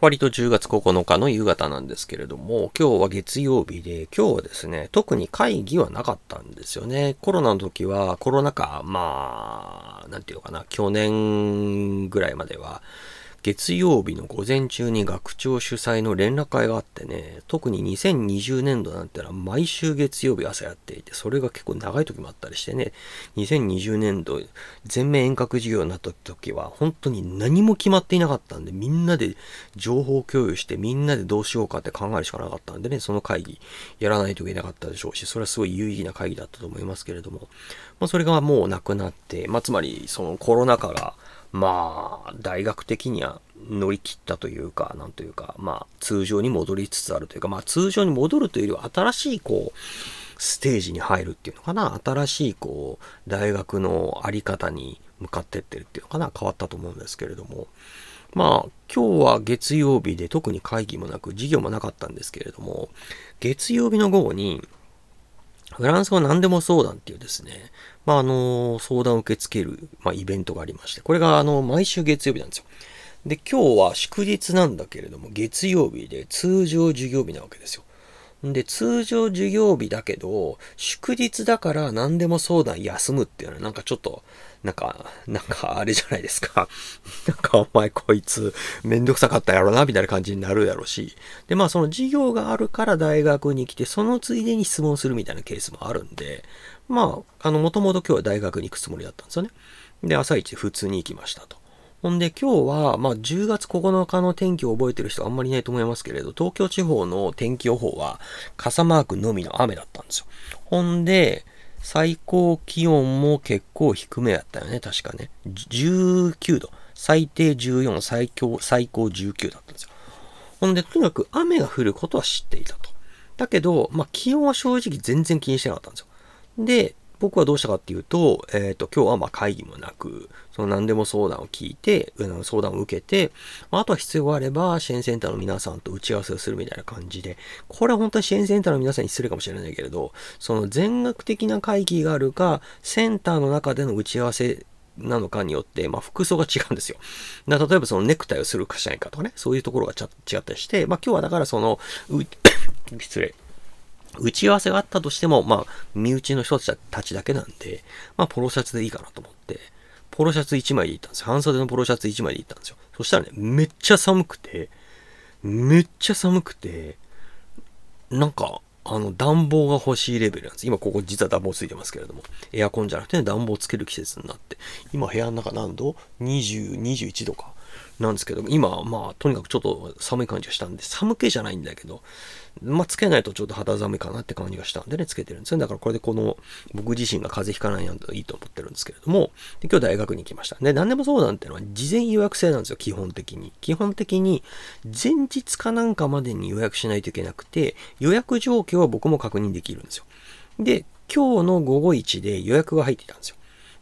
割と10月9日の夕方なんですけれども、今日は月曜日で、今日はですね、特に会議はなかったんですよね。コロナの時は、コロナ禍、まあ、なんていうのかな、去年ぐらいまでは、月曜日の午前中に学長主催の連絡会があってね、特に2020年度なんてのは毎週月曜日朝やっていて、それが結構長い時もあったりしてね、2020年度全面遠隔授業になった時は、本当に何も決まっていなかったんで、みんなで情報共有して、みんなでどうしようかって考えるしかなかったんでね、その会議やらないといけなかったでしょうし、それはすごい有意義な会議だったと思いますけれども、まあ、それがもうなくなって、まあ、つまりそのコロナ禍が、まあ、大学的には乗り切ったというか、なんというか、まあ、通常に戻りつつあるというか、まあ、通常に戻るというよりは、新しい、こう、ステージに入るっていうのかな、新しい、こう、大学のあり方に向かってってるっていうのかな、変わったと思うんですけれども、まあ、今日は月曜日で特に会議もなく、授業もなかったんですけれども、月曜日の午後に、フランス語何でも相談っていうですね、まあ、あの、相談を受け付ける、まあ、イベントがありまして、これが、あの、毎週月曜日なんですよ。で、今日は祝日なんだけれども、月曜日で通常授業日なわけですよ。で、通常授業日だけど、祝日だから何でも相談休むっていうのは、なんかちょっと、なんか、なんかあれじゃないですか。なんかお前こいつめんどくさかったやろな、みたいな感じになるやろし。で、まあその授業があるから大学に来て、そのついでに質問するみたいなケースもあるんで、まあ、あの、もともと今日は大学に行くつもりだったんですよね。で、朝一普通に行きましたと。ほんで今日は、まあ、10月9日の天気を覚えてる人あんまりいないと思いますけれど、東京地方の天気予報は傘マークのみの雨だったんですよ。ほんで、最高気温も結構低めやったよね、確かね。19度。最低14、最強、最高19だったんですよ。ほんで、とにかく雨が降ることは知っていたと。だけど、まあ、気温は正直全然気にしてなかったんですよ。で、僕はどうしたかっていうと、えっ、ー、と、今日はまあ会議もなく、その何でも相談を聞いて、相談を受けて、あ、とは必要があれば支援センターの皆さんと打ち合わせをするみたいな感じで、これは本当に支援センターの皆さんに失礼かもしれないけれど、その全額的な会議があるか、センターの中での打ち合わせなのかによって、まあ、服装が違うんですよ。な例えばそのネクタイをするかしないかとかね、そういうところが違ったりして、まあ、今日はだからその、失礼。打ち合わせがあったとしても、まあ、身内の人たちだけなんで、まあ、ポロシャツでいいかなと思って、ポロシャツ1枚で行ったんですよ。半袖のポロシャツ1枚で行ったんですよ。そしたらね、めっちゃ寒くて、めっちゃ寒くて、なんか、あの、暖房が欲しいレベルなんです。今ここ実は暖房ついてますけれども、エアコンじゃなくて、ね、暖房つける季節になって、今部屋の中何度 ?20、21度か。なんですけど、今、まあ、とにかくちょっと寒い感じがしたんで、寒気じゃないんだけど、まあ、つけないとちょっと肌寒いかなって感じがしたんでね、つけてるんですね。だからこれでこの、僕自身が風邪ひかないなんていいと思ってるんですけれども、で今日大学に行きました。で、何でも相談っていうのは事前予約制なんですよ、基本的に。基本的に、前日かなんかまでに予約しないといけなくて、予約状況は僕も確認できるんですよ。で、今日の午後1で予約が入っていたんですよ。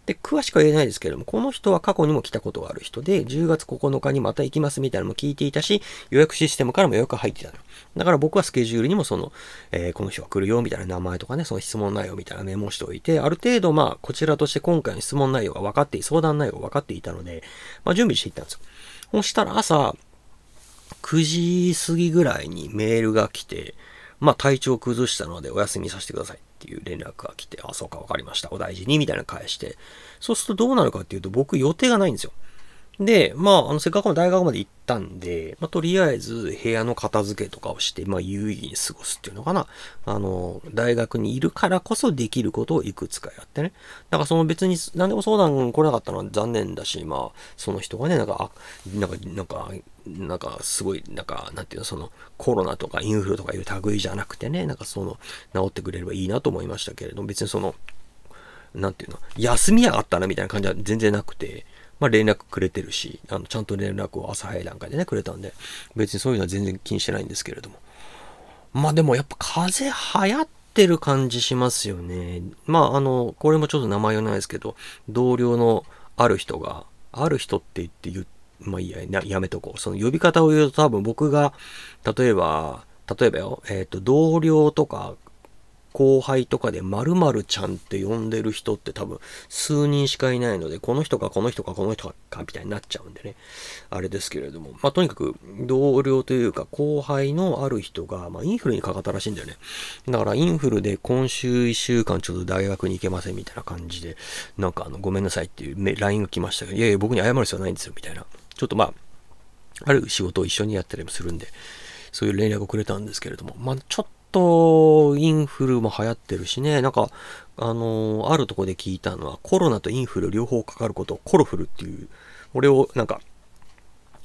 で、詳しくは言えないですけれども、この人は過去にも来たことがある人で、10月9日にまた行きますみたいなのも聞いていたし、予約システムからも予約入ってたのよ。だから僕はスケジュールにもその、えー、この人が来るよみたいな名前とかね、その質問内容みたいなメモしておいて、ある程度まあ、こちらとして今回の質問内容が分かって、相談内容が分かっていたので、まあ準備していったんですよ。そしたら朝、9時過ぎぐらいにメールが来て、まあ体調崩したのでお休みさせてください。ていう連絡が来て、あ、そうか、わかりました。お大事に、みたいな返して。そうするとどうなるかっていうと、僕予定がないんですよ。で、まあ、あの、せっかくの大学まで行ったんで、まあ、とりあえず部屋の片付けとかをして、まあ、有意義に過ごすっていうのかな。あの、大学にいるからこそできることをいくつかやってね。だからその別に何でも相談来なかったのは残念だし、まあ、その人がね、なんか、あなんか、なんか、なんかすごい、なんか、なんていうの、その、コロナとかインフルとかいう類じゃなくてね、なんかその、治ってくれればいいなと思いましたけれども、別にその、なんていうの、休みやがったなみたいな感じは全然なくて、まあ、連絡くれてるし、あのちゃんと連絡を朝早い段階でね、くれたんで、別にそういうのは全然気にしてないんですけれども。まあでもやっぱ風邪流行ってる感じしますよね。まああの、これもちょっと名前言わないですけど、同僚のある人が、ある人って言って言って、まあいいや、やめとこう。その呼び方を言うと多分僕が、例えば、例えばよ、えっ、ー、と、同僚とか後輩とかで〇〇ちゃんって呼んでる人って多分数人しかいないので、この人かこの人かこの人かみたいになっちゃうんでね、あれですけれども、まあとにかく同僚というか後輩のある人が、まあインフルにかかったらしいんだよね。だからインフルで今週1週間ちょっと大学に行けませんみたいな感じで、なんかあのごめんなさいっていう LINE が来ましたけど、いやいや僕に謝る必要ないんですよみたいな。ちょっとまあ、ある仕事を一緒にやったりもするんで、そういう連絡をくれたんですけれども、まあ、ちょっとインフルも流行ってるしね、なんか、あのー、あるとこで聞いたのは、コロナとインフル両方かかることをコロフルっていう、俺をなんか、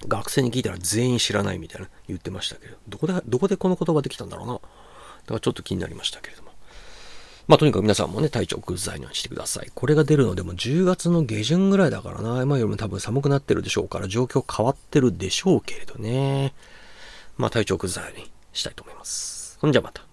学生に聞いたら全員知らないみたいな言ってましたけど、どこで、どこでこの言葉できたんだろうな。だからちょっと気になりましたけれども。まあとにかく皆さんもね、体調崩さないようにしてください。これが出るのでも10月の下旬ぐらいだからな。今よりも多分寒くなってるでしょうから、状況変わってるでしょうけれどね。まあ体調崩さないようにしたいと思います。 혼자마다.